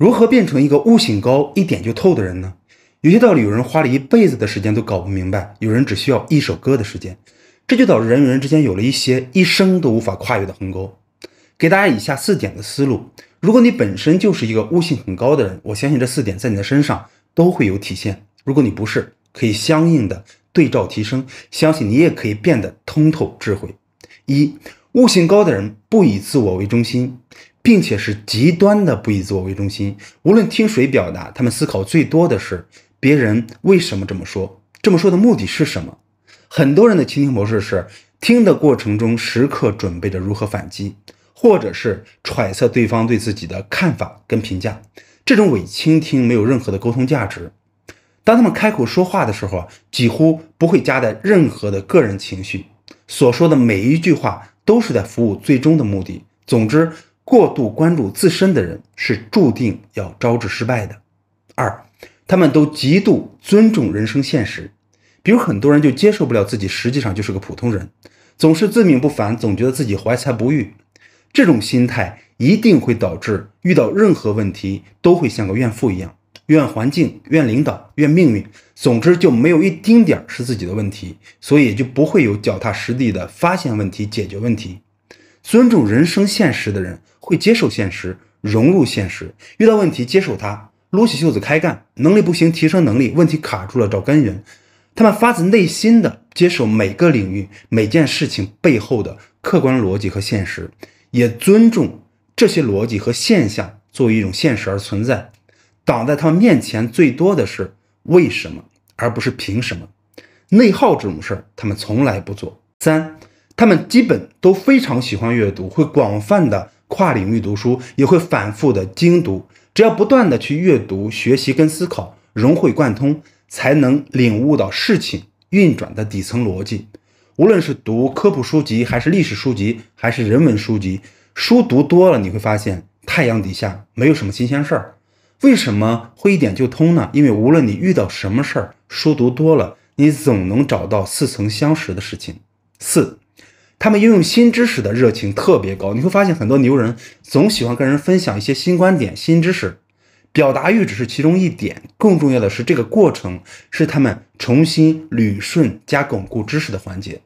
如何变成一个悟性高、一点就透的人呢？有些道理，有人花了一辈子的时间都搞不明白，有人只需要一首歌的时间。这就导致人与人之间有了一些一生都无法跨越的鸿沟。给大家以下四点的思路：如果你本身就是一个悟性很高的人，我相信这四点在你的身上都会有体现；如果你不是，可以相应的对照提升，相信你也可以变得通透智慧。一、悟性高的人不以自我为中心。并且是极端的不以自我为中心，无论听谁表达，他们思考最多的是别人为什么这么说，这么说的目的是什么。很多人的倾听模式是听的过程中时刻准备着如何反击，或者是揣测对方对自己的看法跟评价。这种伪倾听没有任何的沟通价值。当他们开口说话的时候几乎不会夹带任何的个人情绪，所说的每一句话都是在服务最终的目的。总之。过度关注自身的人是注定要招致失败的。二，他们都极度尊重人生现实，比如很多人就接受不了自己实际上就是个普通人，总是自命不凡，总觉得自己怀才不遇。这种心态一定会导致遇到任何问题都会像个怨妇一样，怨环境、怨领导、怨命运，总之就没有一丁点儿是自己的问题，所以就不会有脚踏实地的发现问题、解决问题。尊重人生现实的人，会接受现实，融入现实，遇到问题接受它，撸起袖子开干。能力不行，提升能力；问题卡住了，找根源。他们发自内心的接受每个领域、每件事情背后的客观逻辑和现实，也尊重这些逻辑和现象作为一种现实而存在。挡在他们面前最多的是为什么，而不是凭什么。内耗这种事儿，他们从来不做。三。他们基本都非常喜欢阅读，会广泛的跨领域读书，也会反复的精读。只要不断的去阅读、学习跟思考，融会贯通，才能领悟到事情运转的底层逻辑。无论是读科普书籍，还是历史书籍，还是人文书籍，书读多了，你会发现太阳底下没有什么新鲜事儿。为什么会一点就通呢？因为无论你遇到什么事儿，书读多了，你总能找到似曾相识的事情。四。他们应用新知识的热情特别高，你会发现很多牛人总喜欢跟人分享一些新观点、新知识。表达欲只是其中一点，更重要的是这个过程是他们重新捋顺加巩固知识的环节。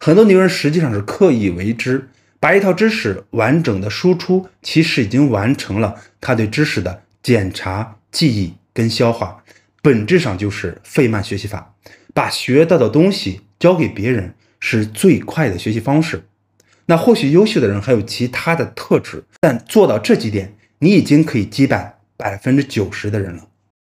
很多牛人实际上是刻意为之，把一套知识完整的输出，其实已经完成了他对知识的检查、记忆跟消化。本质上就是费曼学习法，把学到的东西教给别人。是最快的学习方式。那或许优秀的人还有其他的特质，但做到这几点，你已经可以击败百分之九十的人了。